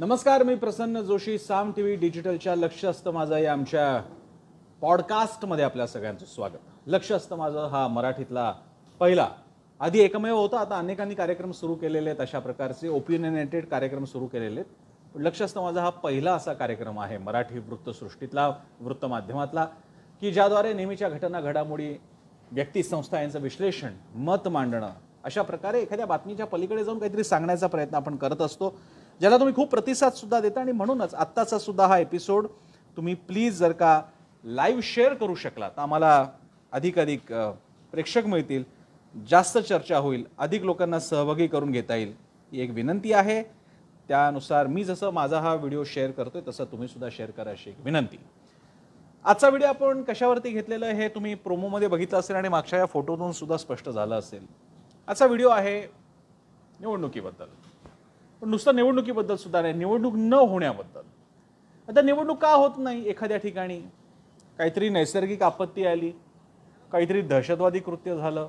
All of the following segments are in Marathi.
नमस्कार मी प्रसन्न जोशी साम टी व्ही डिजिटलच्या लक्ष असतं माझा या आमच्या पॉडकास्टमध्ये आपल्या सगळ्यांचं स्वागत लक्ष असतं माझं हा मराठीतला पहिला आधी एकमेव होता आता अनेकांनी कार्यक्रम सुरू केलेले आहेत अशा प्रकारचे ओपिनियनेटेड कार्यक्रम सुरू केलेले आहेत लक्ष असतं माझा हा पहिला असा कार्यक्रम आहे मराठी वृत्तसृष्टीतला वृत्तमाध्यमातला की ज्याद्वारे नेहमीच्या घटना घडामोडी व्यक्ती संस्था यांचं विश्लेषण मत मांडणं अशा प्रकारे एखाद्या बातमीच्या पलीकडे जाऊन काहीतरी सांगण्याचा प्रयत्न आपण करत असतो ज्याला तुम्ही खूप प्रतिसाद सुद्धा देता आणि म्हणूनच आत्ताचा सुद्धा हा एपिसोड तुम्ही प्लीज जर का लाईव्ह शेअर करू शकला तर आम्हाला अधिकाधिक प्रेक्षक मिळतील जास्त चर्चा होईल अधिक लोकांना सहभागी करून घेता येईल ही एक विनंती आहे त्यानुसार मी जसं माझा हा व्हिडिओ शेअर करतोय तसं तुम्ही सुद्धा शेअर करा अशी एक विनंती आजचा व्हिडिओ आपण कशावरती घेतलेलं हे तुम्ही प्रोमोमध्ये बघितलं असेल आणि मागच्या या फोटोतून सुद्धा स्पष्ट झालं असेल आजचा व्हिडिओ आहे निवडणुकीबद्दल पण नुसतं निवडणुकीबद्दल सुद्धा नाही निवडणूक न होण्याबद्दल आता निवडणूक का होत नाही एखाद्या ठिकाणी काहीतरी नैसर्गिक आपत्ती आली काहीतरी दहशतवादी कृत्य झालं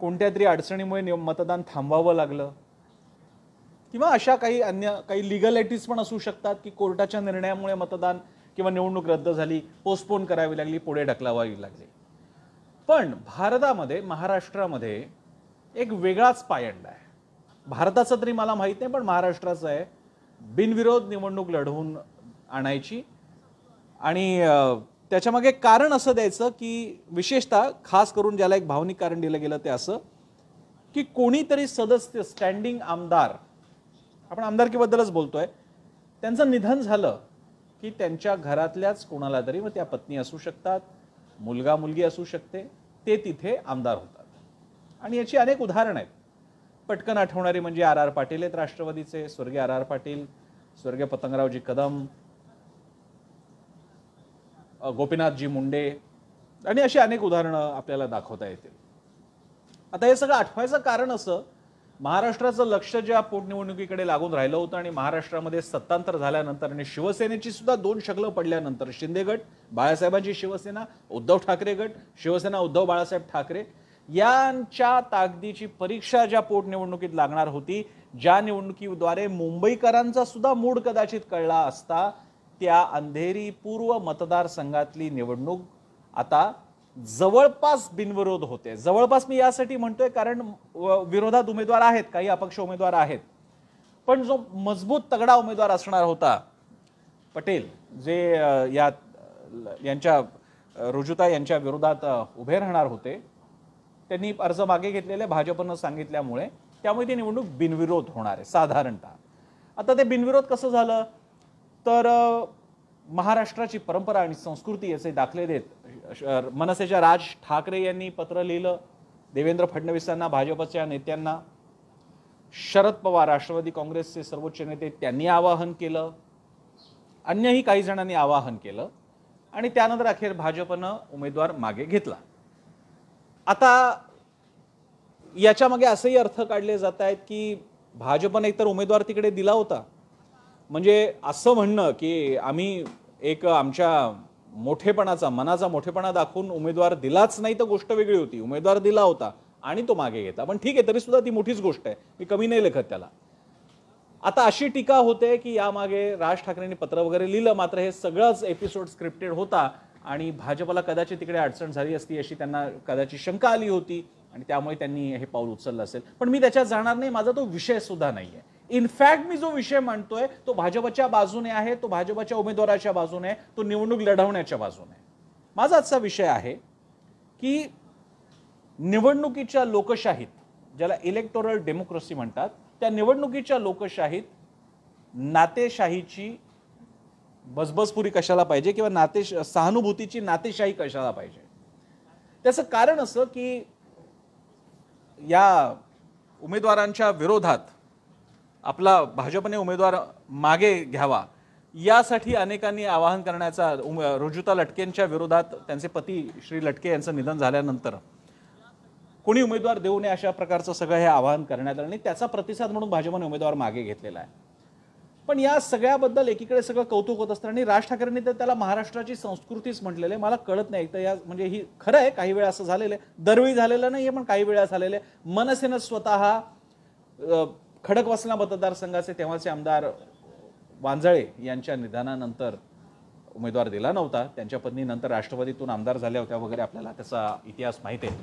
कोणत्या तरी अडचणीमुळे मतदान थांबवावं लागलं किंवा अशा काही अन्य काही लिगॅलिटीज पण असू शकतात की कोर्टाच्या निर्णयामुळे मतदान किंवा निवडणूक रद्द झाली पोस्टपोन करावी लागली पुढे ढकलावावी लागली पण भारतामध्ये महाराष्ट्रामध्ये एक वेगळाच पायंडा आहे भारताचं तरी मला माहीत नाही पण महाराष्ट्राचं आहे बिनविरोध निवडणूक लढवून आणायची आणि त्याच्यामागे कारण असं द्यायचं की विशेषतः खास करून ज्याला एक भावनिक कारण दिलं गेलं ते असं की कोणीतरी सदस्य स्टँडिंग आमदार आपण आमदारकीबद्दलच बोलतोय त्यांचं निधन झालं की त्यांच्या घरातल्याच कोणाला तरी मग त्या पत्नी असू शकतात मुलगा मुलगी असू शकते ते तिथे आमदार होतात आणि याची अनेक उदाहरणं आहेत पटकन आठवणारी म्हणजे आर आर पाटील आहेत राष्ट्रवादीचे स्वर्गीय आर आर पाटील स्वर्गीय पतंगरावजी कदम गोपीनाथजी मुंडे आणि अशी अनेक उदाहरणं आपल्याला दाखवता येतील आता हे सगळं आठवायचं कारण असं महाराष्ट्राचं लक्ष ज्या पोटनिवडणुकीकडे लागून राहिलं होतं आणि महाराष्ट्रामध्ये सत्तांतर झाल्यानंतर आणि शिवसेनेची सुद्धा दोन शकलं पडल्यानंतर शिंदे गट बाळासाहेबांची शिवसेना उद्धव ठाकरे गट शिवसेना उद्धव बाळासाहेब ठाकरे यांच्या ताकदीची परीक्षा ज्या पोटनिवडणुकीत लागणार होती ज्या निवडणुकीद्वारे मुंबईकरांचा सुद्धा मूड कदाचित कळला असता त्या अंधेरी पूर्व मतदारसंघातली निवडणूक आता जवळपास बिनविरोध होते जवळपास मी यासाठी म्हणतोय कारण विरोधात उमेदवार आहेत काही अपक्ष उमेदवार आहेत पण जो मजबूत तगडा उमेदवार असणार होता पटेल जे या यांच्या रुजुता यांच्या विरोधात उभे राहणार होते त्यांनी अर्ज मागे घेतलेले भाजपनं सांगितल्यामुळे त्यामुळे ती निवडणूक बिनविरोध होणार आहे साधारणतः आता ते बिनविरोध कसं झालं तर महाराष्ट्राची परंपरा आणि संस्कृती याचे दाखले देत मनसेच्या राज ठाकरे यांनी पत्र लिहिलं देवेंद्र फडणवीसांना भाजपच्या नेत्यांना शरद पवार राष्ट्रवादी काँग्रेसचे सर्वोच्च नेते त्यांनी आवाहन केलं अन्यही काही जणांनी आवाहन केलं आणि त्यानंतर अखेर भाजपनं उमेदवार मागे घेतला आता याच्यामागे असंही अर्थ काढले जात आहेत की भाजपने एकतर उमेदवार तिकडे दिला होता म्हणजे असं म्हणणं की आम्ही एक आमच्या मोठेपणाचा मनाचा मोठेपणा दाखवून उमेदवार दिलाच नाही तर गोष्ट वेगळी होती उमेदवार दिला होता आणि तो मागे घेता पण ठीक आहे तरी सुद्धा ती मोठीच गोष्ट आहे मी कमी नाही लेखत त्याला आता अशी टीका होते की यामागे राज ठाकरेंनी पत्र वगैरे लिहिलं मात्र हे सगळंच एपिसोड स्क्रिप्टेड होता आणि भाजपला कदाचित तिकडे अडचण झाली असती अशी त्यांना कदाचित शंका आली होती आणि त्यामुळे त्यांनी हे पाऊल उचललं असेल पण मी त्याच्यात जाणार नाही माझा तो विषय सुद्धा नाही आहे इनफॅक्ट मी जो विषय मांडतोय तो भाजपच्या बाजूने आहे तो भाजपच्या उमेदवाराच्या बाजूने आहे तो निवडणूक लढवण्याच्या बाजूने माझा आजचा विषय आहे की निवडणुकीच्या लोकशाहीत ज्याला इलेक्टोरल डेमोक्रेसी म्हणतात त्या निवडणुकीच्या लोकशाहीत नातेशाहीची बसबसपुरी कशाला पाहिजे किंवा नाते सहानुभूतीची नातेशाही कशाला पाहिजे त्याचं कारण असं की या उमेदवारांच्या विरोधात आपला भाजपने उमेदवार मागे घ्यावा यासाठी अनेकांनी आवाहन करण्याचा उम रुजुता लटकेंच्या विरोधात त्यांचे पती श्री लटके यांचं निधन झाल्यानंतर कोणी उमेदवार देऊ नये अशा प्रकारचं सगळं हे आवाहन करण्यात आलं आणि त्याचा प्रतिसाद म्हणून भाजपने उमेदवार मागे घेतलेला आहे पण या सगळ्याबद्दल एकीकडे सगळं कौतुक होत असतं आणि राज ठाकरेंनी तर त्याला महाराष्ट्राची संस्कृतीच म्हटलेले मला कळत नाही तर या म्हणजे ही खरं आहे काही वेळा असं झालेलं आहे दरवेळी झालेलं नाही आहे पण काही वेळा झालेलं आहे मनसेनं स्वतः खडकवासला मतदारसंघाचे तेव्हाचे आमदार वांजळे यांच्या निधनानंतर उमेदवार दिला नव्हता त्यांच्या पत्नी नंतर राष्ट्रवादीतून आमदार झाल्या होत्या वगैरे आपल्याला त्याचा इतिहास माहीत आहे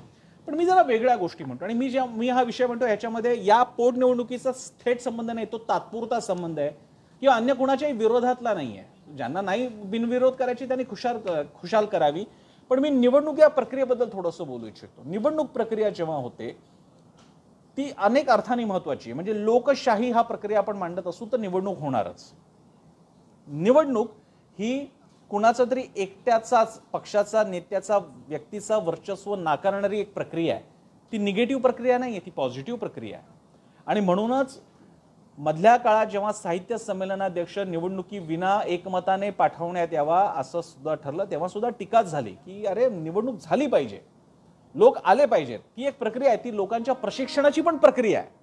पण मी जरा वेगळ्या गोष्टी म्हणतो आणि मी ज्या मी हा विषय म्हणतो याच्यामध्ये या पोटनिवडणुकीचा थेट संबंध नाही तो तात्पुरता संबंध आहे किंवा अन्य कुणाच्याही विरोधातला नाही आहे ज्यांना नाही बिनविरोध करायची त्यांनी खुशाल खुशाल करावी पण मी निवडणूक या प्रक्रियेबद्दल थोडंसं बोलू इच्छितो निवडणूक प्रक्रिया जेव्हा होते ती अनेक अर्थाने महत्वाची म्हणजे लोकशाही हा प्रक्रिया आपण मांडत असू तर निवडणूक होणारच निवडणूक ही कुणाचा तरी एकट्याचाच पक्षाचा नेत्याचा व्यक्तीचा वर्चस्व नाकारणारी एक प्रक्रिया आहे ती निगेटिव्ह प्रक्रिया नाही आहे ती पॉझिटिव्ह प्रक्रिया आहे आणि म्हणूनच मधल्या काळात जेव्हा साहित्य संमेलनाध्यक्ष निवडणुकी विना एकमताने पाठवण्यात यावा असं सुद्धा ठरलं तेव्हा सुद्धा टीकाच झाली की अरे निवडणूक झाली पाहिजे लोक आले पाहिजेत ती एक प्रक्रिया आहे ती लोकांच्या प्रशिक्षणाची पण प्रक्रिया आहे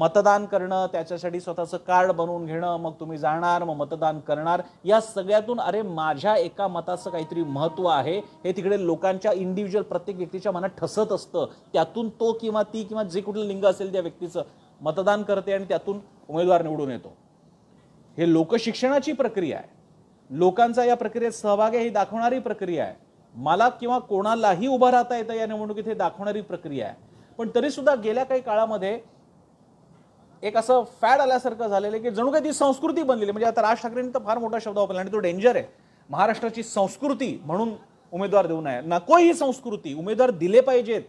मतदान करणं त्याच्यासाठी स्वतःचं कार्ड बनवून घेणं मग तुम्ही जाणार मग मतदान करणार या सगळ्यातून अरे माझ्या एका मताचं काहीतरी महत्व आहे हे तिकडे लोकांच्या इंडिव्हिज्युअल प्रत्येक व्यक्तीच्या मनात ठसत असतं त्यातून तो किंवा ती किंवा जे कुठलं लिंग असेल त्या व्यक्तीचं मतदान करते आणि त्यातून उमेदवार निवडून येतो हे लोकशिक्षणाची प्रक्रिया आहे लोकांचा या प्रक्रियेत सहभाग आहे ही दाखवणारी प्रक्रिया आहे मला किंवा कोणालाही उभं राहता येतं या निवडणुकीत हे दाखवणारी प्रक्रिया आहे पण तरीसुद्धा गेल्या काही काळामध्ये एक असं फॅड आल्यासारखं झालेलं आहे की जणू काही ती संस्कृती बनलेली म्हणजे आता राज ठाकरेंनी तर फार मोठा शब्द वापरला आणि तो डेंजर आहे महाराष्ट्राची संस्कृती म्हणून उमेदवार देऊ नये नको ही संस्कृती उमेदवार दिले पाहिजेत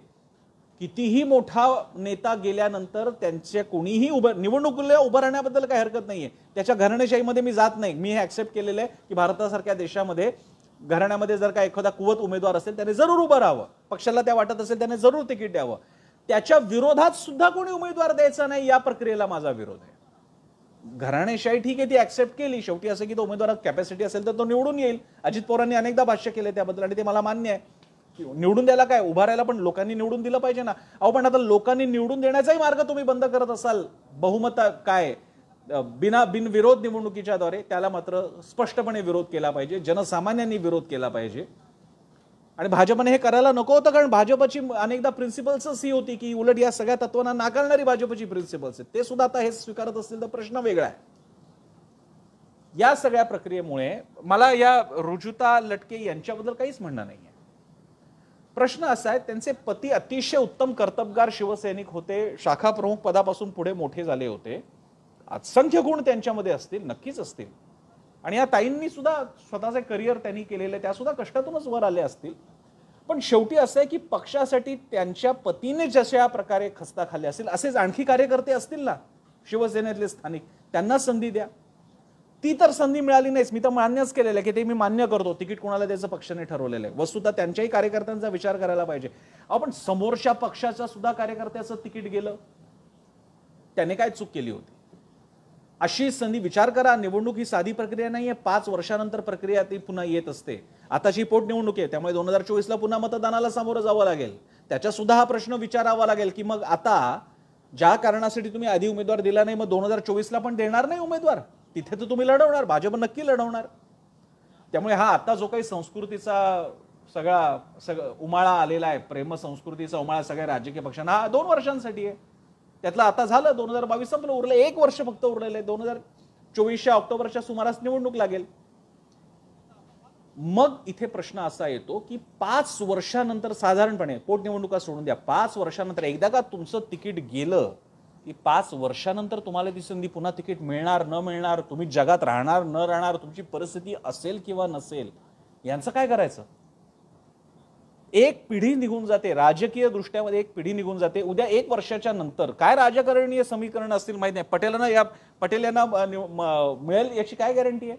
कितीही मोठा नेता गेल्यानंतर त्यांच्या कोणीही उभं निवडणुकीला उभं राहण्याबद्दल काही हरकत नाहीये त्याच्या घराणेशाहीमध्ये मी जात नाही मी हे ॲक्सेप्ट केलेलं आहे की भारतासारख्या देशामध्ये घराण्यामध्ये जर का एखादा कुवत उमेदवार असेल त्याने जरूर उभं राहावं पक्षाला त्या वाटत असेल त्याने जरूर तिकीट द्यावं त्याच्या विरोधात सुद्धा कोणी उमेदवार द्यायचा नाही या प्रक्रियेला माझा विरोध आहे घराणेशाही ठीक आहे ती ऍक्सेप्ट केली शेवटी असं की तो उमेदवारात कॅपॅसिटी असेल तर तो निवडून येईल अजित पवारांनी अनेकदा भाष्य केले त्याबद्दल आणि ते मला मान्य आहे निवडून द्यायला काय उभा पण लोकांनी निवडून दिलं पाहिजे ना अहो पण आता लोकांनी निवडून देण्याचाही मार्ग तुम्ही बंद करत असाल बहुमत काय बिना बिनविरोध निवडणुकीच्या द्वारे त्याला मात्र स्पष्टपणे विरोध केला पाहिजे जनसामान्यांनी विरोध केला पाहिजे आणि भाजपने हे करायला नको होतं कारण भाजपची अनेकदा प्रिन्सिपल्सच ही होती की उलट या सगळ्या तत्वांना नाकारणारी भाजपची प्रिन्सिपल्स आहेत ते सुद्धा आता हे स्वीकारत असतील तर प्रश्न वेगळा आहे या सगळ्या प्रक्रियेमुळे मला या रुजुता लटके यांच्याबद्दल काहीच म्हणणं नाही प्रश्न असा आहे त्यांचे पती अतिशय उत्तम कर्तबगार शिवसैनिक होते शाखा प्रमुख पदापासून पुढे मोठे झाले होते असंख्य गुण त्यांच्यामध्ये असतील नक्कीच असतील आणि या ताईंनी सुद्धा स्वतःचे करिअर त्यांनी केलेले त्या सुद्धा कष्टातूनच वर आले असतील पण शेवटी असं आहे की पक्षासाठी त्यांच्या पतीने जशा प्रकारे खस्ता खाल्ले असतील असेच आणखी कार्यकर्ते असतील ना शिवसेनेतले स्थानिक त्यांना संधी द्या ती तर संधी मिळाली नाहीच मी तर मान्यच केलेलं आहे की ते मी मान्य करतो तिकीट कोणाला द्यायचं पक्षाने ठरवलेलं आहे वस्तुतः त्यांच्याही कार्यकर्त्यांचा विचार करायला पाहिजे आपण समोरच्या पक्षाच्या सुद्धा कार्यकर्त्याचं तिकीट गेलं त्याने काय चूक केली होती अशी संधी विचार करा निवडणूक ही साधी प्रक्रिया नाही आहे पाच वर्षानंतर प्रक्रिया ती पुन्हा येत असते आताची पोटनिवडणूक आहे त्यामुळे दोन हजार चोवीसला पुन्हा मतदानाला सामोरं जावं लागेल त्याच्या सुद्धा हा प्रश्न विचारावा लागेल की मग आता ज्या कारणासाठी तुम्ही आधी उमेदवार दिला नाही मग दोन हजार चोवीसला पण देणार नाही उमेदवार तिथे तर तुम्ही लढवणार भाजप नक्की लढवणार त्यामुळे हा आता जो काही संस्कृतीचा सगळा सग उमाळा आलेला आहे प्रेम संस्कृतीचा उमाळा सगळ्या राजकीय पक्षांना हा दोन वर्षांसाठी आहे त्यातलं आता झालं दोन हजार बावीस संपलं उरलं एक वर्ष फक्त उरलेलं आहे दोन हजार चोवीसच्या ऑक्टोबरच्या सुमारास निवडणूक लागेल मग इथे प्रश्न असा येतो की पाच वर्षानंतर साधारणपणे पोटनिवडणुका सोडून द्या पाच वर्षानंतर एकदा का तुमचं तिकीट गेलं की पाच वर्षानंतर तुम्हाला ती संधी पुन्हा तिकीट मिळणार न मिळणार तुम्ही जगात राहणार न राहणार तुमची परिस्थिती असेल किंवा नसेल यांचं काय करायचं एक पिढी निघून जाते राजकीय दृष्ट्यामध्ये एक पिढी निघून जाते उद्या एक वर्षाच्या नंतर काय राजकारणीय समीकरण असतील माहीत नाही पटेलांना या पटेल यांना मिळेल याची काय गॅरंटी आहे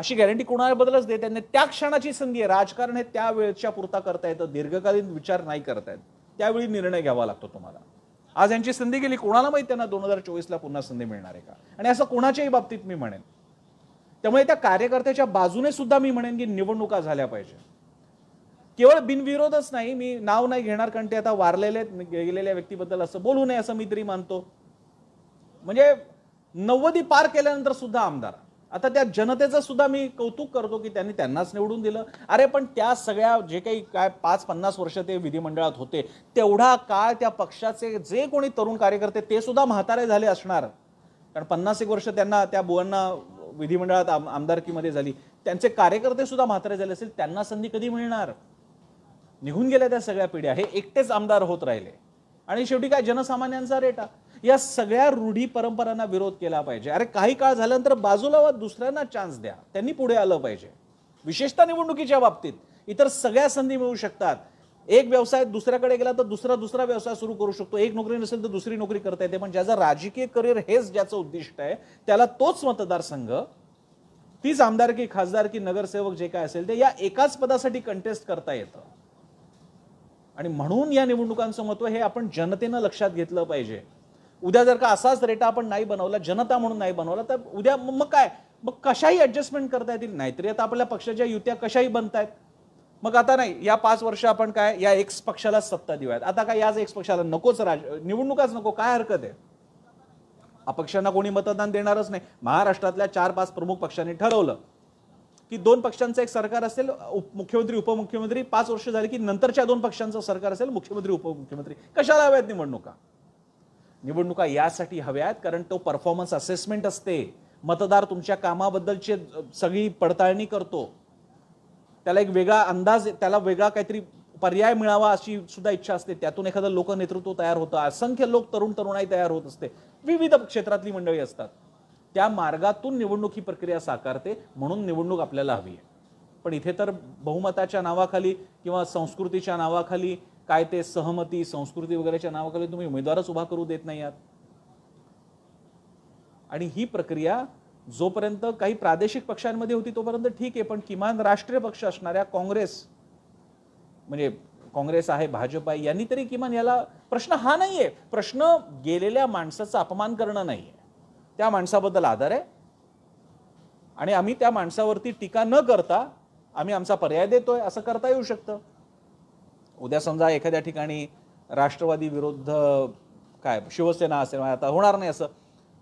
अशी गॅरंटी कोणाबद्दलच दे त्यांनी त्या क्षणाची संधी आहे राजकारण हे त्या वेळच्या पुरता करता येतं दीर्घकालीन विचार नाही करतायत त्यावेळी निर्णय घ्यावा लागतो तुम्हाला आज यांची संधी गेली कोणाला माहीत त्यांना दोन हजार चोवीसला पुन्हा संधी मिळणार आहे का आणि असं कोणाच्याही बाबतीत मी म्हणेन त्यामुळे त्या कार्यकर्त्याच्या बाजूने सुद्धा मी म्हणेन की निवडणुका झाल्या पाहिजे केवळ बिनविरोधच नाही मी नाव नाही घेणार कारण ते आता वारलेले गेलेल्या व्यक्तीबद्दल असं बोलू नये असं मी तरी मानतो म्हणजे नव्वदी पार केल्यानंतर सुद्धा आमदार आता त्या जनतेचं सुद्धा मी कौतुक करतो की त्यांनी त्यांनाच निवडून दिलं अरे पण त्या सगळ्या जे काही काय पाच पन्नास वर्ष ते विधिमंडळात होते तेवढा काळ त्या पक्षाचे जे कोणी तरुण कार्यकर्ते ते सुद्धा म्हातारे झाले असणार कारण पन्नास एक वर्ष त्यांना त्या बुवांना विधिमंडळात आम आमदारकीमध्ये झाली त्यांचे कार्यकर्ते सुद्धा म्हातारे झाले असेल त्यांना संधी कधी मिळणार निघून गेल्या त्या सगळ्या पिढ्या हे एकटेच आमदार होत राहिले आणि शेवटी काय जनसामान्यांचा रेटा या सगळ्या रूढी परंपरांना विरोध केला पाहिजे अरे काही काळ झाल्यानंतर बाजूला व दुसऱ्यांना चान्स द्या त्यांनी पुढे आलं पाहिजे विशेषतः निवडणुकीच्या बाबतीत इतर सगळ्या संधी मिळू शकतात एक व्यवसाय दुसऱ्याकडे गेला तर दुसरा दुसरा व्यवसाय सुरू करू शकतो एक नोकरी नसेल तर दुसरी नोकरी करता येते पण ज्याचं राजकीय करिअर हेच ज्याचं उद्दिष्ट आहे त्याला तोच मतदारसंघ तीच आमदारकी खासदारकी नगरसेवक जे काय असेल ते या एकाच पदासाठी कंटेस्ट करता येतं आणि म्हणून या निवडणुकांचं महत्व हे आपण जनतेनं लक्षात घेतलं पाहिजे उद्या जर का असाच रेटा आपण नाही बनवला जनता म्हणून नाही बनवला तर उद्या मग काय मग कशाही ॲडजस्टमेंट करता येतील नाहीतरी आता आपल्या पक्षाच्या युत्या कशाही बनत आहेत मग आता नाही या पाच वर्ष आपण काय या एक्स पक्षाला सत्ता देऊयात आता काय याच एक्स पक्षाला नकोच राज निवडणुकाच नको काय हरकत आहे अपक्षांना कोणी मतदान देणारच नाही महाराष्ट्रातल्या चार पाच प्रमुख पक्षांनी ठरवलं की दोन पक्षांचं एक सरकार असेल मुख्यमंत्री उपमुख्यमंत्री पाच वर्ष झाली की नंतरच्या दोन पक्षांचं सरकार असेल मुख्यमंत्री उपमुख्यमंत्री कशाला हव्यात निवडणुका निवडणुका यासाठी हव्यात कारण तो परफॉर्मन्स असेसमेंट असते मतदार तुमच्या कामाबद्दलचे सगळी पडताळणी करतो त्याला एक वेगळा अंदाज त्याला वेगळा काहीतरी पर्याय मिळावा अशी सुद्धा इच्छा असते त्यातून एखादं लोकनेतृत्व तयार होतं असंख्य लोक तरुण तरुणाई तयार होत असते विविध क्षेत्रातली मंडळी असतात त्या मार्गातून निवडणूक ही प्रक्रिया साकारते म्हणून निवडणूक आपल्याला हवी आहे पण इथे तर बहुमताच्या नावाखाली किंवा संस्कृतीच्या नावाखाली काय ते सहमती संस्कृती वगैरेच्या नावाखाली तुम्ही उमेदवारच उभा करू देत नाही आहात आणि ही प्रक्रिया जोपर्यंत काही प्रादेशिक पक्षांमध्ये होती तोपर्यंत ठीक आहे पण किमान राष्ट्रीय पक्ष असणाऱ्या काँग्रेस म्हणजे काँग्रेस आहे भाजप आहे यांनी तरी किमान याला प्रश्न हा नाही आहे प्रश्न गेलेल्या माणसाचा अपमान करणं नाही आहे त्या माणसाबद्दल आदर आहे आणि आम्ही त्या माणसावरती टीका न करता आम्ही आमचा पर्याय देतोय असं करता येऊ शकतं उद्या समजा एखाद्या ठिकाणी राष्ट्रवादी विरुद्ध काय शिवसेना असेल आता होणार नाही असं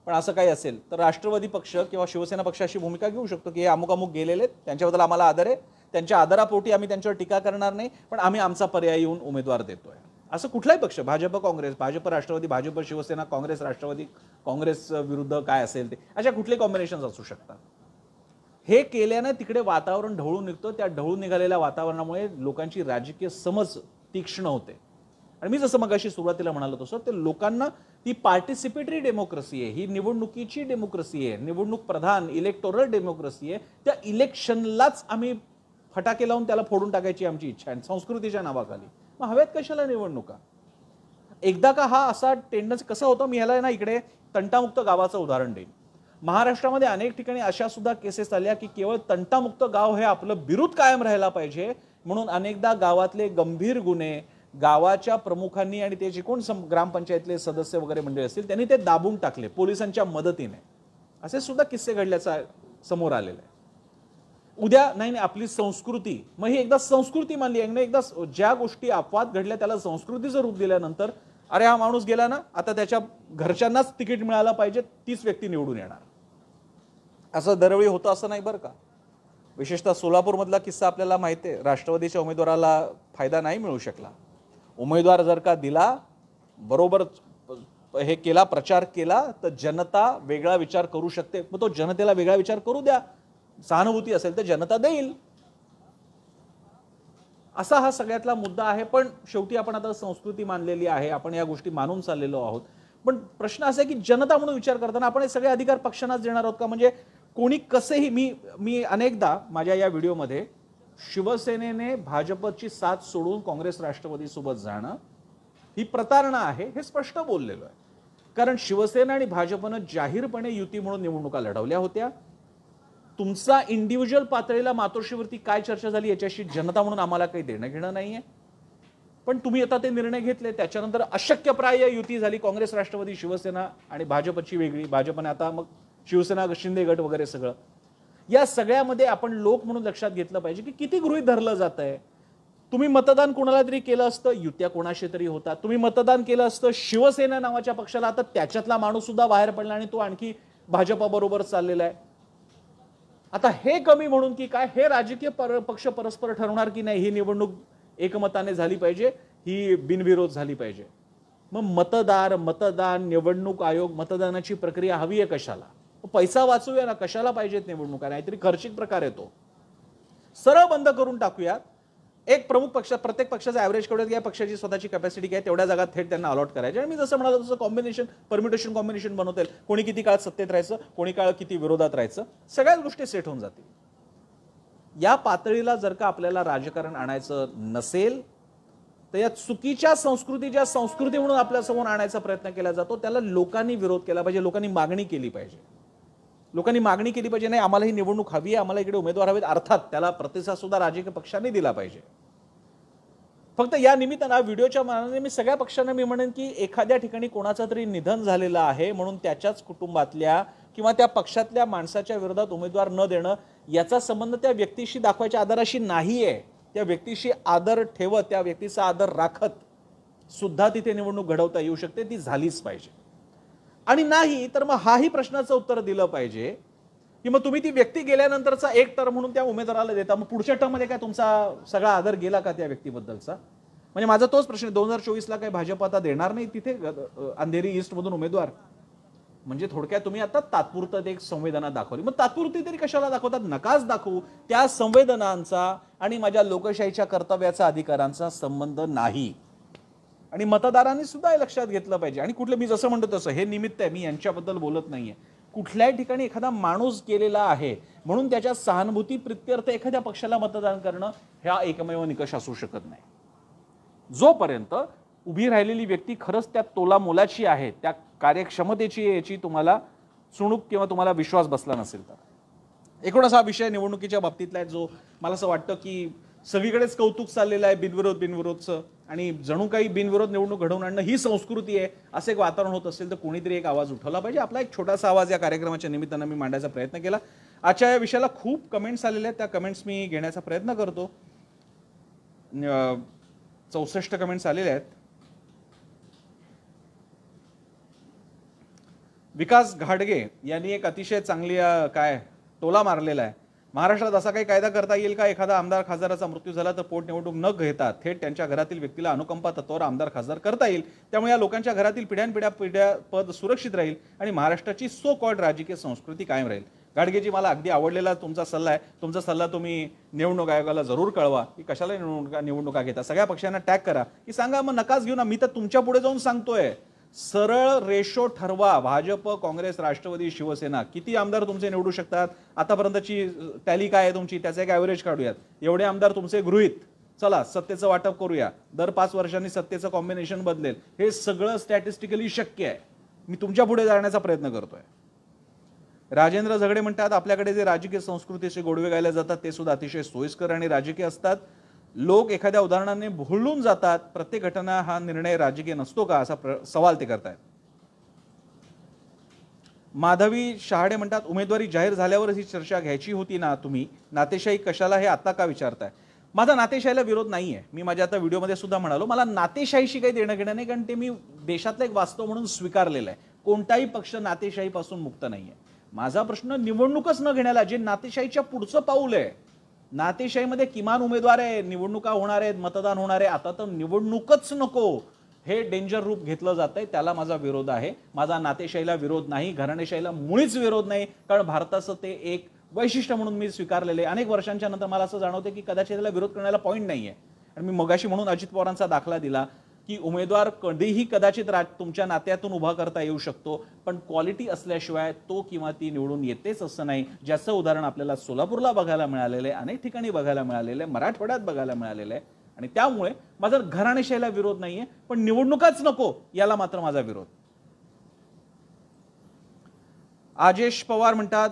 पण असं काही असेल तर राष्ट्रवादी पक्ष किंवा शिवसेना पक्ष अशी भूमिका घेऊ शकतो की हे अमुक अमुक गेलेले आहेत त्यांच्याबद्दल आम्हाला आदर आहे त्यांच्या आदरापोटी आम्ही त्यांच्यावर टीका करणार नाही पण आम्ही आमचा पर्याय येऊन उमेदवार देतोय असं कुठलाही पक्ष भाजप काँग्रेस भाजप राष्ट्रवादी भाजप शिवसेना काँग्रेस राष्ट्रवादी काँग्रेस विरुद्ध काय असेल ते अशा कुठले कॉम्बिनेशन्स असू शकतात हे केल्यानं तिकडे वातावरण ढवळून निघतं त्या ढवळून निघालेल्या वातावरणामुळे लोकांची राजकीय समज तीक्ष्ण होते आणि मी जसं मग अशी सुरुवातीला म्हणालो तसं ते लोकांना ती पार्टिसिपेटरी डेमोक्रेसी आहे ही निवडणुकीची डेमोक्रसी आहे निवडणूक प्रधान इलेक्टोरल डेमोक्रसी आहे त्या इलेक्शनलाच आम्ही फटाके लावून त्याला फोडून टाकायची आमची इच्छा आहे संस्कृतीच्या नावाखाली मग हव्यात कशाला निवडणुका एकदा का हा असा टेंडन्स कसा होता मी ह्याला ना इकडे तंटामुक्त गावाचं उदाहरण देईन महाराष्ट्रामध्ये अनेक ठिकाणी अशा सुद्धा केसेस आल्या की केवळ तंटामुक्त गाव हे आपलं बिरुद कायम राहायला पाहिजे म्हणून अनेकदा गावातले गंभीर गुन्हे गावाच्या प्रमुखांनी आणि जे कोण ग्रामपंचायतले सदस्य वगैरे मंडळी असतील त्यांनी ते दाबून टाकले पोलिसांच्या मदतीने असे सुद्धा किस्से घडल्याचा समोर आलेला आहे उद्या नाही नाही आपली संस्कृती मग ही एकदा संस्कृती मानली एकदा ज्या गोष्टी अपवाद घडल्या त्याला संस्कृतीचं रूप दिल्यानंतर अरे हा माणूस गेला ना आता त्याच्या घरच्यांनाच तिकीट मिळालं पाहिजे तीच व्यक्ती निवडून येणार असं दरवेळी होतं असं नाही बरं का विशेषतः सोलापूरमधला किस्सा आपल्याला माहिती आहे राष्ट्रवादीच्या उमेदवाराला फायदा नाही मिळू शकला उमेदवार जर का दिला बरोबर हे केला प्रचार केला तर जनता वेगळा विचार करू शकते मग तो जनतेला वेगळा विचार करू द्या सहानुभूती असेल तर जनता देईल असा हा सगळ्यातला मुद्दा आहे पण शेवटी आपण आता संस्कृती मानलेली आहे आपण या गोष्टी मानून चाललेलो आहोत पण प्रश्न असा आहे की जनता म्हणून विचार करताना आपण हे सगळे अधिकार पक्षांनाच देणार आहोत का म्हणजे कोणी कसेही मी मी अनेकदा माझ्या या व्हिडिओमध्ये शिवसेनेने भाजपची साथ सोडून काँग्रेस राष्ट्रवादीसोबत जाणं ही प्रतारणा आहे हे स्पष्ट बोललेलं आहे कारण शिवसेना आणि भाजपनं जाहीरपणे युती म्हणून निवडणुका लढवल्या होत्या तुमचा इंडिव्हिज्युअल पातळीला मातोश्रीवरती काय चर्चा झाली याच्याशी जनता म्हणून आम्हाला काही देणं घेणं नाहीये पण तुम्ही आता ते निर्णय घेतले त्याच्यानंतर अशक्यप्राय युती झाली काँग्रेस राष्ट्रवादी शिवसेना आणि भाजपची वेगळी भाजपने आता मग शिवसेना शिंदे गट वगैरे सगळं या सगळ्यामध्ये आपण लोक म्हणून लक्षात घेतलं पाहिजे की किती गृहित धरलं जात आहे तुम्ही मतदान कोणाला तरी केलं असतं युत्या कोणाशी तरी होता तुम्ही मतदान केलं असतं शिवसेना नावाच्या पक्षाला आता त्याच्यातला माणूस सुद्धा बाहेर पडला आणि तो आणखी भाजपाबरोबर चाललेला आहे आता हे कमी म्हणून की काय हे राजकीय पक्ष परस्पर ठरवणार की नाही ही निवडणूक एकमताने झाली पाहिजे ही बिनविरोध झाली पाहिजे मग मतदार मतदान निवडणूक आयोग मतदानाची प्रक्रिया हवी आहे कशाला पैसा वाचूया ना कशाला पाहिजेत निवडणुका नाहीतरी खर्चिक प्रकार येतो सरळ बंद करून टाकूयात एक प्रमुख पक्ष प्रत्येक पक्षाचा ॲव्हरेज कडे या पक्षाची स्वतःची कॅपॅसिटी काय तेवढ्या जागा थेट त्यांना अलॉट करायचे आणि मी जसं म्हणालो तसं कॉम्बिनेशन परमिटेशन कॉम्बिनेशन बनवतील कोणी किती काळ सत्तेत राहायचं कोणी काळ किती विरोधात राहायचं सगळ्याच गोष्टी सेट होऊन जातील या पातळीला जर का आपल्याला राजकारण आणायचं नसेल तर या चुकीच्या संस्कृती ज्या संस्कृती म्हणून आपल्यासमोर आणायचा प्रयत्न केला जातो त्याला लोकांनी विरोध केला पाहिजे लोकांनी मागणी केली पाहिजे लोकांनी मागणी केली पाहिजे नाही आम्हाला ही निवडणूक हवी आहे आम्हाला इकडे उमेदवार हवेत अर्थात त्याला प्रतिसाद सुद्धा राजकीय पक्षांनी दिला पाहिजे फक्त या निमित्तानं व्हिडिओच्या मानाने मी सगळ्या पक्षांना मी म्हणेन की एखाद्या ठिकाणी कोणाचं तरी निधन झालेलं आहे म्हणून त्याच्याच कुटुंबातल्या किंवा त्या पक्षातल्या माणसाच्या विरोधात उमेदवार न देणं याचा संबंध त्या व्यक्तीशी दाखवायच्या आदराशी नाही आहे त्या व्यक्तीशी आदर ठेवत त्या व्यक्तीचा आदर राखत सुद्धा तिथे निवडणूक घडवता येऊ शकते ती झालीच पाहिजे आणि नाही तर मग हाही प्रश्नाचं उत्तर दिलं पाहिजे की मग तुम्ही ती व्यक्ती गेल्यानंतरचा एक टर्म म्हणून त्या उमेदवाराला देता मग पुढच्या टर्ममध्ये काय तुमचा सगळा आदर गेला का त्या व्यक्तीबद्दलचा म्हणजे माझा तोच प्रश्न दोन हजार चोवीसला काही भाजप आता देणार नाही तिथे अंधेरी ईस्टमधून उमेदवार म्हणजे थोडक्यात तुम्ही आता तात्पुरतं एक संवेदना दाखवली मग तात्पुरती तरी कशाला दाखवतात नकाच दाखवू त्या संवेदनांचा आणि माझ्या लोकशाहीच्या कर्तव्याचा अधिकारांचा संबंध नाही आणि मतदारांनी सुद्धा लक्षात घेतलं पाहिजे आणि कुठलं मी जसं म्हणतो तसं हे निमित्त आहे मी यांच्याबद्दल बोलत नाहीये कुठल्याही ठिकाणी एखादा माणूस केलेला आहे म्हणून त्याच्या सहानुभूती प्रित्यर्थ एखाद्या पक्षाला मतदान करणं ह्या एकमेव निकष असू शकत नाही जोपर्यंत उभी राहिलेली व्यक्ती खरंच त्या तोला मोलाची आहे त्या कार्यक्षमतेची याची तुम्हाला चुणूक किंवा तुम्हाला विश्वास बसला नसेल तर एकूणच हा विषय निवडणुकीच्या बाबतीतला आहे जो मला असं वाटतं की सगळीकडेच कौतुक चाललेलं आहे बिनविरोध बिनविरोधचं आणि जणू काही बिनविरोध निवडणूक घडवून आणणं ही संस्कृती आहे असं एक वातावरण होत असेल तर कोणीतरी एक आवाज उठवला पाहिजे आपला एक छोटासा आवाज या कार्यक्रमाच्या निमित्तानं मी मांडायचा प्रयत्न केला आजच्या या विषयाला खूप कमेंट्स आलेल्या आहेत त्या कमेंट्स मी घेण्याचा प्रयत्न करतो चौसष्ट कमेंट्स आलेल्या आहेत विकास घाडगे यांनी एक अतिशय चांगली काय टोला मारलेला आहे महाराष्ट्रात असा काही कायदा करता येईल का एखादा आमदार खासदाराचा मृत्यू झाला तर पोटनिवडणूक न घेता थेट त्यांच्या घरातील व्यक्तीला अनुकंपा तत्वावर आमदार खासदार करता येईल त्यामुळे या लोकांच्या घरातील पिढ्यानपिढ्या पिढ्या पद सुरक्षित राहील आणि महाराष्ट्राची सो कॉल्ड राजकीय संस्कृती कायम राहील गाडगेजी मला अगदी आवडलेला तुमचा सल्ला आहे तुमचा सल्ला तुम्ही निवडणूक आयोगाला जरूर कळवा की कशाला निवडणुका निवडणुका घेता सगळ्या पक्षांना टॅग करा की सांगा मग नकाच घेऊ ना मी तर तुमच्या पुढे जाऊन सांगतोय सरळ रेशो ठरवा भाजप काँग्रेस राष्ट्रवादी शिवसेना किती आमदार तुमचे निवडू शकतात आतापर्यंतची टॅली काय आहे तुमची त्याचा एक ॲव्हरेज काढूयात एवढे आमदार तुमचे गृहित चला सत्तेचं वाटप करूया दर पाच वर्षांनी सत्तेचं कॉम्बिनेशन बदलेल हे सगळं स्टॅटिस्टिकली शक्य आहे मी तुमच्या पुढे जाण्याचा प्रयत्न करतोय राजेंद्र झगडे म्हणतात आपल्याकडे जे राजकीय संस्कृतीचे गोडवे गायले जातात ते सुद्धा अतिशय सोयीस्कर आणि राजकीय असतात लोक एखाद्या उदाहरणाने भुळून जातात प्रत्येक घटना हा निर्णय राजकीय नसतो का असा सवाल ते करतायत माधवी शहाडे म्हणतात उमेदवारी जाहीर झाल्यावरच ही चर्चा घ्यायची होती ना तुम्ही नातेशाही कशाला हे आता का विचारताय माझा नातेशाहीला विरोध नाही आहे मी माझ्या आता व्हिडिओमध्ये सुद्धा म्हणालो मला नातेशाहीशी काही देणं घेणं नाही कारण ते मी देशातलं एक वास्तव म्हणून स्वीकारलेलं आहे कोणताही पक्ष नातेशाहीपासून मुक्त नाही आहे माझा प्रश्न निवडणूकच न घेण्याला जे नातेशाहीच्या पुढचं पाऊल आहे नातेशाहीमध्ये किमान उमेदवार आहे निवडणुका होणार आहेत मतदान होणार आहे आता तर निवडणूकच नको हे डेंजर रूप घेतलं जात आहे त्याला माझा विरोध आहे माझा नातेशाहीला विरोध नाही घराणेशाहीला मुळीच विरोध नाही कारण भारताचं ते एक वैशिष्ट्य म्हणून मी स्वीकारलेले अनेक वर्षांच्या नंतर मला असं जाणवते की कदाचित त्याला विरोध करण्याला पॉईंट नाही आहे आणि मी मगाशी म्हणून अजित पवारांचा दाखला दिला की उमेदवार कधीही कदाचित राज तुमच्या नात्यातून उभा करता येऊ शकतो पण क्वालिटी असल्याशिवाय तो किंवा ती निवडून येतेच असं नाही ज्याचं उदाहरण आपल्याला सोलापूरला बघायला मिळालेलं आहे अनेक ठिकाणी बघायला मिळालेलं आहे मराठवाड्यात बघायला मिळालेलं आहे आणि त्यामुळे माझा घराणेशाहीला विरोध नाहीये पण निवडणुकाच नको याला मात्र माझा विरोध आजेश पवार म्हणतात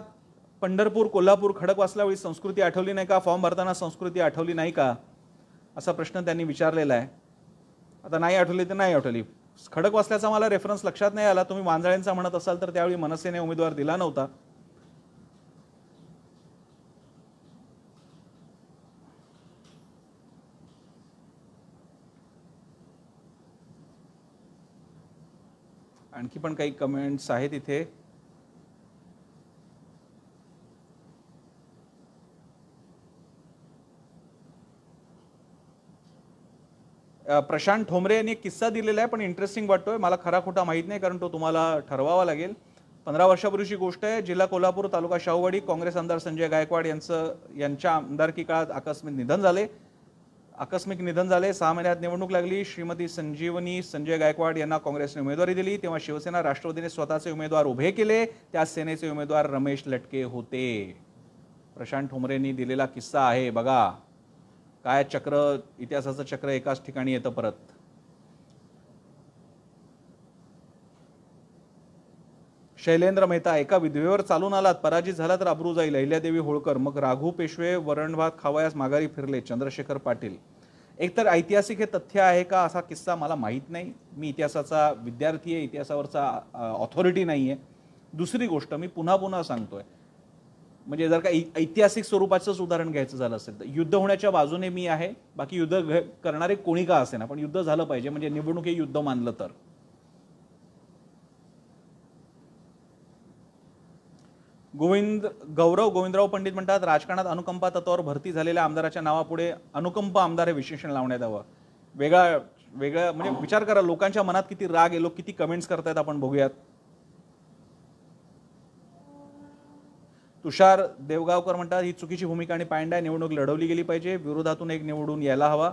पंढरपूर कोल्हापूर खडकवासला वेळी संस्कृती आठवली नाही का फॉर्म भरताना संस्कृती आठवली नाही का असा प्रश्न त्यांनी विचारलेला आहे आता नाही आठवली तर नाही आठवली खडक वाचल्याचा मला रेफरन्स लक्षात नाही आला तुम्ही मांजळेंचा म्हणत असाल तर त्यावेळी मनसेने उमेदवार दिला नव्हता आणखी पण काही कमेंट्स आहेत इथे प्रशांत ठोंबरे यांनी एक किस्सा दिलेला आहे पण इंटरेस्टिंग वाटतोय मला खरा खोटा माहीत नाही कारण तो तुम्हाला ठरवावा लागेल पंधरा वर्षापूर्वीची गोष्ट आहे जिल्हा कोल्हापूर तालुका शाहूवाडी काँग्रेस आमदार संजय गायकवाड यांचं यांच्या आमदारकी काळात आकस्मिक निधन झाले आकस्मिक निधन झाले सहा महिन्यात निवडणूक लागली श्रीमती संजीवनी संजय गायकवाड यांना काँग्रेसने उमेदवारी दिली तेव्हा शिवसेना राष्ट्रवादीने स्वतःचे उमेदवार उभे केले त्या सेनेचे उमेदवार रमेश लटके होते प्रशांत ठोमरेंनी दिलेला किस्सा आहे बघा काय चक्र इतिहासाचं चक्र एकाच ठिकाणी येतं परत शैलेंद्र मेहता एका विधवेवर चालून आलात पराजित झाला तर अब्रू जाईल अहिल्यादेवी होळकर मग राघू पेशवे वरणभात खावयास माघारी फिरले चंद्रशेखर पाटील एकतर ऐतिहासिक हे तथ्य आहे का असा किस्सा मला माहीत नाही मी इतिहासाचा विद्यार्थी आहे इतिहासावरचा ऑथॉरिटी नाही आहे दुसरी गोष्ट मी पुन्हा पुन्हा सांगतोय म्हणजे जर का ऐतिहासिक स्वरूपाचंच उदाहरण घ्यायचं झालं असेल तर युद्ध होण्याच्या बाजूने मी आहे बाकी युद्ध करणारे कोणी का असे ना पण युद्ध झालं पाहिजे म्हणजे निवडणूक हे युद्ध मानलं तर गोविंद गौरव गोविंदराव पंडित म्हणतात राजकारणात अनुकंपा तत्वावर भरती झालेल्या आमदाराच्या नावापुढे अनुकंप आमदार हे विशेषण लावण्यात यावं वेगळा वेगळा म्हणजे विचार करा लोकांच्या मनात किती राग लोक किती कमेंट्स करतायत आपण बघूयात तुषार देवगावकर म्हणतात ही चुकीची भूमिका आणि पायंडा निवडणूक लढवली गेली पाहिजे विरोधातून एक निवडून यायला हवा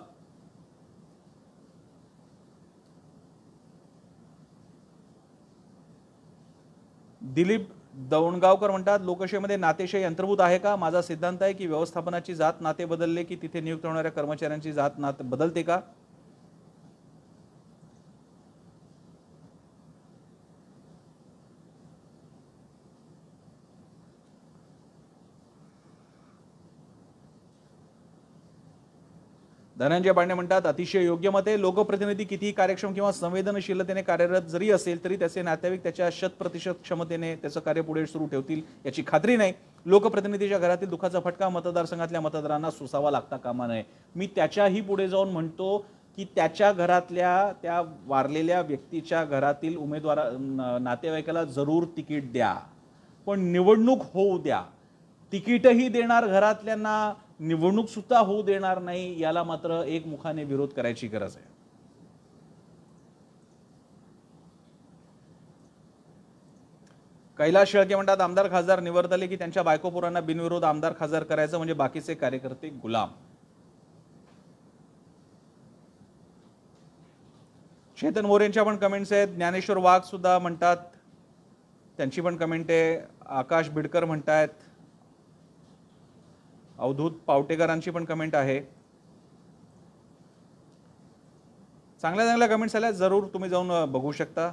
दिलीप दौणगावकर म्हणतात लोकशाहीमध्ये नातेशाही अंतर्भूत आहे का माझा सिद्धांत आहे की व्यवस्थापनाची जात नाते बदलले की तिथे नियुक्त होणाऱ्या कर्मचाऱ्यांची जात नाते बदलते का धनंजय पांडे म्हणतात अतिशय योग्य मते लोकप्रतिनिधी कितीही कार्यक्षम किंवा संवेदनशीलतेने कार्यरत जरी असेल तरी त्याचे नातेवाईक त्याच्या शतप्रतिशत क्षमतेने त्याचं कार्य पुढे सुरू ठेवतील याची खात्री नाही लोकप्रतिनिधीच्या घरातील दुखाचा फटका मतदारसंघातल्या मतदारांना सुसावा लागता कामा नये मी त्याच्याही पुढे जाऊन म्हणतो की त्याच्या घरातल्या त्या वारलेल्या व्यक्तीच्या घरातील उमेदवारा नातेवाईकाला जरूर तिकीट द्या पण निवडणूक होऊ द्या तिकीटही देणार घरातल्यांना निवडणूक सुद्धा होऊ देणार नाही याला मात्र एक मुखाने विरोध करायची गरज आहे कैलास शेळके म्हणतात आमदार खासदार निवडले की त्यांच्या बायकोपुरांना बिनविरोध आमदार खासदार करायचं म्हणजे बाकीचे कार्यकर्ते गुलाम चेतन मोरेंच्या पण कमेंट्स आहेत ज्ञानेश्वर वाघ सुद्धा म्हणतात त्यांची पण कमेंट आहे आकाश बिडकर म्हणतायत अवधूत पावटेकरांची पण कमेंट आहे चांगल्या चांगल्या कमेंट्स आल्या जरूर तुम्ही जाऊन बघू शकता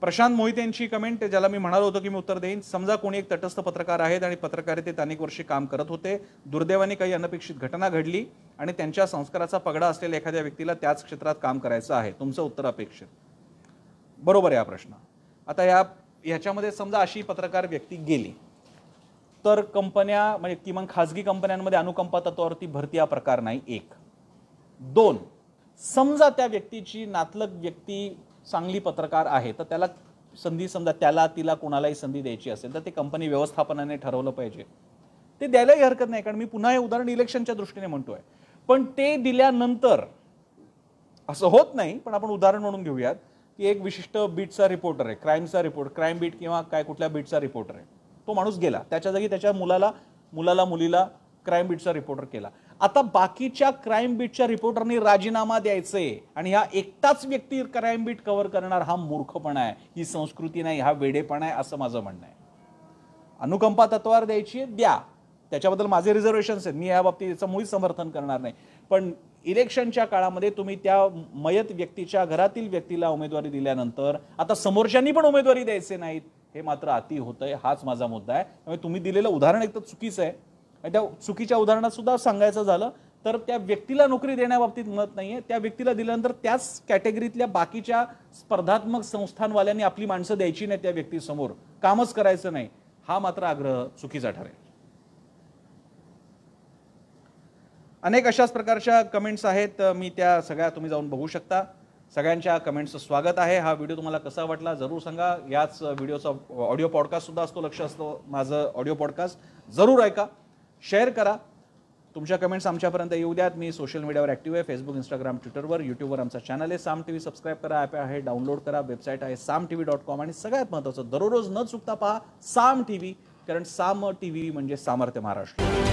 प्रशांत मोहित यांची कमेंट ज्याला मी म्हणालो होतो की मी उत्तर देईन समजा कोणी एक तटस्थ पत्रकार आहेत आणि पत्रकारितेत अनेक वर्षे काम करत होते दुर्दैवाने काही अनपेक्षित घटना घडली आणि त्यांच्या संस्काराचा पगडा असलेल्या एखाद्या व्यक्तीला त्याच क्षेत्रात काम करायचं आहे तुमचं उत्तर अपेक्षित बरोबर आहे हा प्रश्न आता या ह्याच्यामध्ये समजा अशी पत्रकार व्यक्ती गेली तर कंपन्या म्हणजे किमान खाजगी कंपन्यांमध्ये अनुकंपा तत्वावरती भरती हा प्रकार नाही एक दोन समजा त्या व्यक्तीची नातलग व्यक्ती चांगली पत्रकार आहे तर त्याला संधी समजा त्याला तिला कोणालाही संधी द्यायची असेल तर ते कंपनी व्यवस्थापनाने ठरवलं पाहिजे ते द्यायलाही हरकत नाही कारण मी पुन्हा हे उदाहरण इलेक्शनच्या दृष्टीने म्हणतोय पण ते दिल्यानंतर असं होत नाही पण आपण उदाहरण म्हणून घेऊयात की एक विशिष्ट बीटचा रिपोर्टर आहे क्राईमचा रिपोर्ट क्राईम बीट किंवा काय कुठल्या बीटचा रिपोर्टर आहे तो माणूस गेला त्याच्या जागी त्याच्या मुलाला मुलाला मुलीला क्राईम बीटचा रिपोर्टर केला आता बाकीच्या क्राईम बीटच्या रिपोर्टरनी राजीनामा द्यायचे आणि हा एकटाच व्यक्ती क्राईम बीट कव्हर करणार हा मूर्खपणा आहे ही संस्कृती नाही हा वेडेपणा आहे असं माझं म्हणणं आहे अनुकंपा तत्वावर द्यायची द्या त्याच्याबद्दल माझे रिझर्वेशन्स आहेत मी या बाबतीत याचं मुळीच समर्थन करणार नाही पण इलेक्शनच्या काळामध्ये तुम्ही त्या मयत व्यक्तीच्या घरातील व्यक्तीला उमेदवारी दिल्यानंतर आता समोरच्यांनी पण उमेदवारी द्यायचे नाहीत हे मात्र अति होतं आहे हाच माझा मुद्दा आहे त्यामुळे तुम्ही दिलेलं उदाहरण एक तर चुकीचं आहे आणि त्या चुकीच्या उदाहरणात सुद्धा सांगायचं झालं तर त्या व्यक्तीला नोकरी देण्याबाबतीत मत नाहीये त्या व्यक्तीला दिल्यानंतर त्याच कॅटेगरीतल्या बाकीच्या स्पर्धात्मक संस्थांवाल्यांनी आपली माणसं द्यायची नाही त्या व्यक्तीसमोर कामच करायचं नाही हा मात्र आग्रह चुकीचा ठरेल अनेक अशाच प्रकारच्या कमेंट्स आहेत मी त्या सगळ्या तुम्ही जाऊन बघू शकता सगळ्यांच्या कमेंट्सचं स्वागत आहे हा व्हिडिओ तुम्हाला कसा वाटला जरूर सांगा याच व्हिडिओचा ऑडिओ पॉडकास्टसुद्धा असतो लक्ष असतो माझं ऑडिओ पॉडकास्ट जरूर ऐका शेअर करा तुमच्या कमेंट्स आमच्यापर्यंत येऊ द्यात मी सोशल मीडियावर ॲक्टिव्ह आहे फेसबुक इंस्टाग्राम ट्विटरवर यूट्यूबवर आमचा चॅनल आहे साम टी व्ही सबस्क्राईब करा ॲप आहे डाउनलोड करा वेबसाईट आहे Saam T V dot com आणि सगळ्यात महत्त्वाचं दररोज न चुकता पहा साम टी व्ही कारण साम टी व्ही म्हणजे सामर्थ्य महाराष्ट्र